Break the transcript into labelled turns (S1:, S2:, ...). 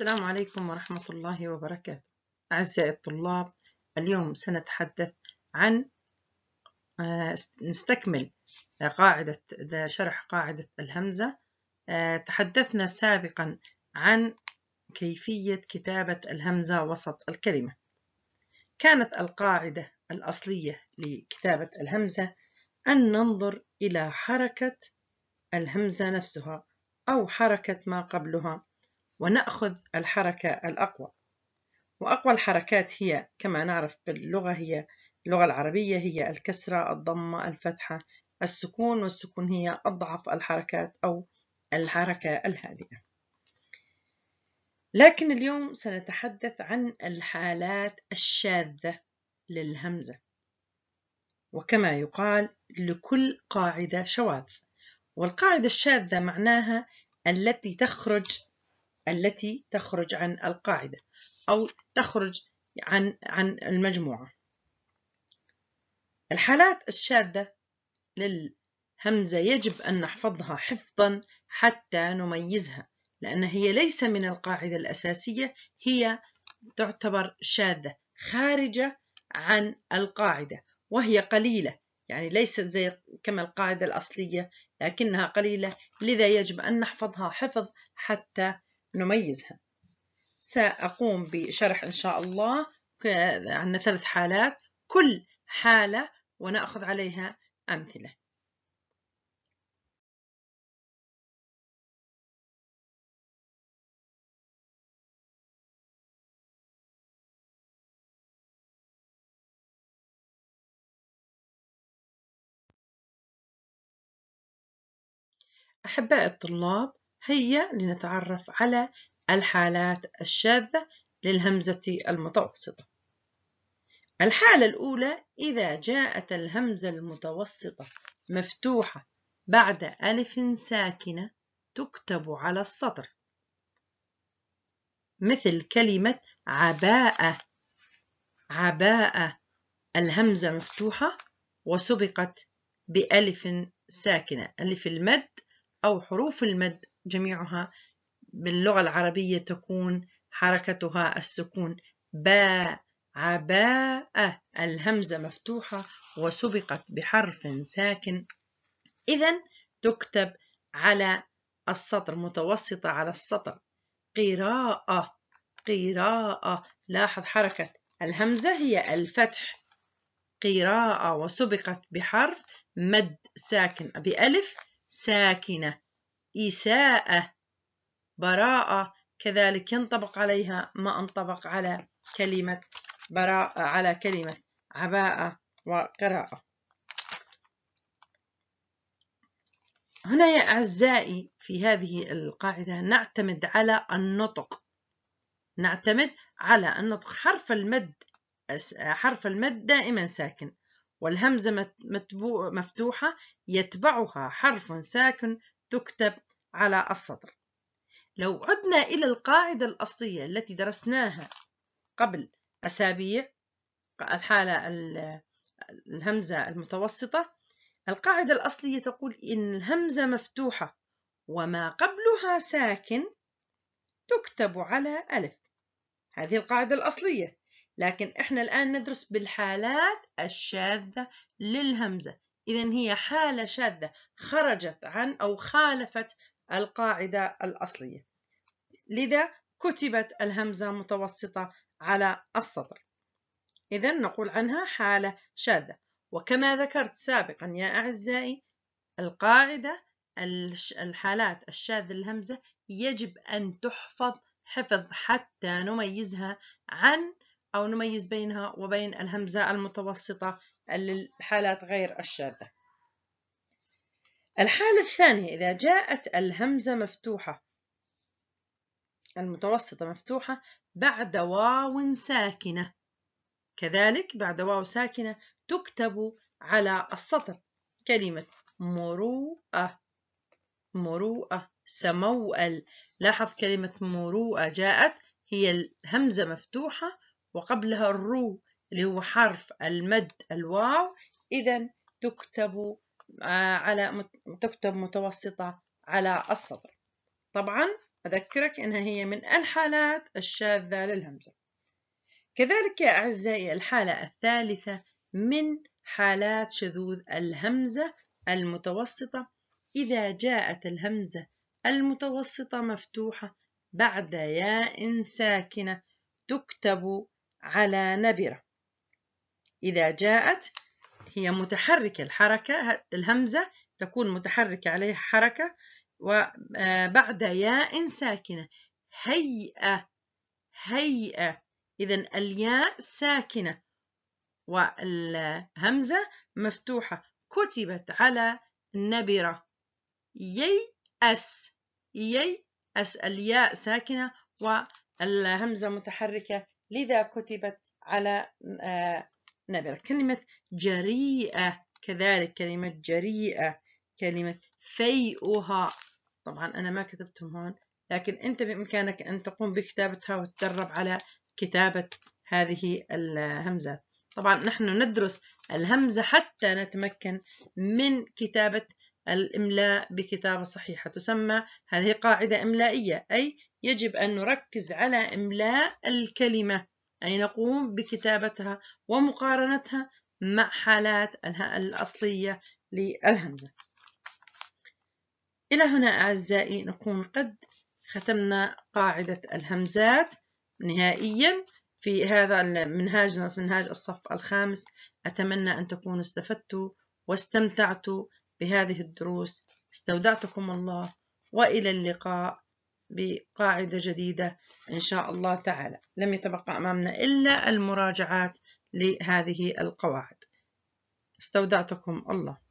S1: السلام عليكم ورحمة الله وبركاته أعزائي الطلاب اليوم سنتحدث عن آه، نستكمل قاعدة شرح قاعدة الهمزة آه، تحدثنا سابقا عن كيفية كتابة الهمزة وسط الكلمة كانت القاعدة الأصلية لكتابة الهمزة أن ننظر إلى حركة الهمزة نفسها أو حركة ما قبلها ونأخذ الحركة الأقوى وأقوى الحركات هي كما نعرف باللغة هي اللغة العربية هي الكسرة الضمة الفتحة السكون والسكون هي أضعف الحركات أو الحركة الهادئة لكن اليوم سنتحدث عن الحالات الشاذة للهمزة وكما يقال لكل قاعدة شواذ والقاعدة الشاذة معناها التي تخرج التي تخرج عن القاعدة أو تخرج عن عن المجموعة الحالات الشاذة للهمزة يجب أن نحفظها حفظا حتى نميزها لأن هي ليس من القاعدة الأساسية هي تعتبر شاذة خارجة عن القاعدة وهي قليلة يعني ليست زي كما القاعدة الأصلية لكنها قليلة لذا يجب أن نحفظها حفظ حتى نميزها سأقوم بشرح إن شاء الله عندنا ثلاث حالات كل حالة ونأخذ عليها أمثلة أحباء الطلاب هيا لنتعرف على الحالات الشاذة للهمزة المتوسطة الحالة الأولى إذا جاءت الهمزة المتوسطة مفتوحة بعد ألف ساكنة تكتب على السطر مثل كلمة عباءة عباءة الهمزة مفتوحة وسبقت بألف ساكنة ألف المد أو حروف المد جميعها باللغة العربية تكون حركتها السكون باء عباء الهمزة مفتوحة وسبقت بحرف ساكن إذا تكتب على السطر متوسطة على السطر قراءة قراءة لاحظ حركة الهمزة هي الفتح قراءة وسبقت بحرف مد ساكن بألف ساكنة إساءة براءة كذلك ينطبق عليها ما انطبق على كلمة براءة على كلمة عباءة وقراءة هنا يا أعزائي في هذه القاعدة نعتمد على النطق نعتمد على النطق حرف المد حرف المد دائما ساكن والهمزة مفتوحة يتبعها حرف ساكن تكتب على السطر لو عدنا إلى القاعدة الأصلية التي درسناها قبل أسابيع الحالة الهمزة المتوسطة القاعدة الأصلية تقول إن الهمزة مفتوحة وما قبلها ساكن تكتب على ألف هذه القاعدة الأصلية لكن إحنا الآن ندرس بالحالات الشاذة للهمزة إذا هي حالة شاذة خرجت عن أو خالفت القاعدة الأصلية لذا كتبت الهمزة متوسطة على السطر إذا نقول عنها حالة شاذة وكما ذكرت سابقا يا أعزائي القاعدة الحالات الشاذة الهمزة يجب أن تحفظ حفظ حتى نميزها عن أو نميز بينها وبين الهمزة المتوسطة للحالات غير الشاذة الحالة الثانية إذا جاءت الهمزة مفتوحة المتوسطة مفتوحة بعد واو ساكنة كذلك بعد واو ساكنة تكتب على السطر كلمة مروءة مروءة سموأل لاحظ كلمة مروءة جاءت هي الهمزة مفتوحة وقبلها الرو اللي هو حرف المد الواو إذا تكتب آه، على تكتب متوسطة على السطر طبعا أذكرك أنها هي من الحالات الشاذة للهمزة كذلك يا أعزائي الحالة الثالثة من حالات شذوذ الهمزة المتوسطة إذا جاءت الهمزة المتوسطة مفتوحة بعد ياء ساكنة تكتب على نبرة إذا جاءت هي متحركة الحركة الهمزة تكون متحركة عليها حركة وبعد آه، ياء ساكنة هيئة هيئة إذا الياء ساكنة والهمزة مفتوحة كتبت على النبرة ييأس ييأس الياء ساكنة والهمزة متحركة لذا كتبت على آه، نابلة كلمة جريئة كذلك كلمة جريئة كلمة فيئها طبعا أنا ما كتبتهم هون لكن أنت بإمكانك أن تقوم بكتابتها وتدرب على كتابة هذه الهمزات طبعا نحن ندرس الهمزة حتى نتمكن من كتابة الإملاء بكتابة صحيحة تسمى هذه قاعدة إملائية أي يجب أن نركز على إملاء الكلمة أي نقوم بكتابتها ومقارنتها مع حالات الأصلية للهمزة إلى هنا أعزائي نكون قد ختمنا قاعدة الهمزات نهائيا في هذا المنهاج منهاج الصف الخامس أتمنى أن تكونوا استفدتوا واستمتعتوا بهذه الدروس استودعتكم الله وإلى اللقاء بقاعدة جديدة إن شاء الله تعالى لم يتبقى أمامنا إلا المراجعات لهذه القواعد استودعتكم الله